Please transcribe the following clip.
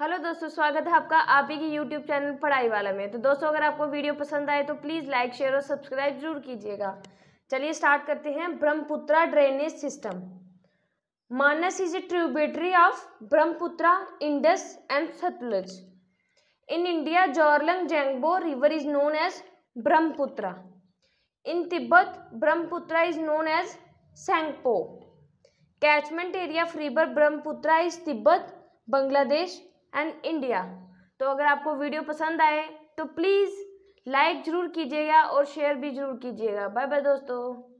hello दोस्तों स्वागत है आपका आप ही के यूट्यूब चैनल पढ़ाई वाला में तो दोस्तों अगर आपको वीडियो पसंद आए तो प्लीज़ लाइक शेयर और सब्सक्राइब जरूर कीजिएगा चलिए स्टार्ट करते हैं Brahmaputra drainage system Manas is a tributary of Brahmaputra Indus and Sutlej in India Yarlung Zangbo river is known as Brahmaputra in Tibet Brahmaputra is known as Tsangpo catchment area of river Brahmaputra is Tibet Bangladesh and India तो अगर आपको video पसंद आए तो please like ज़रूर कीजिएगा और share भी ज़रूर कीजिएगा बाय बाय दोस्तों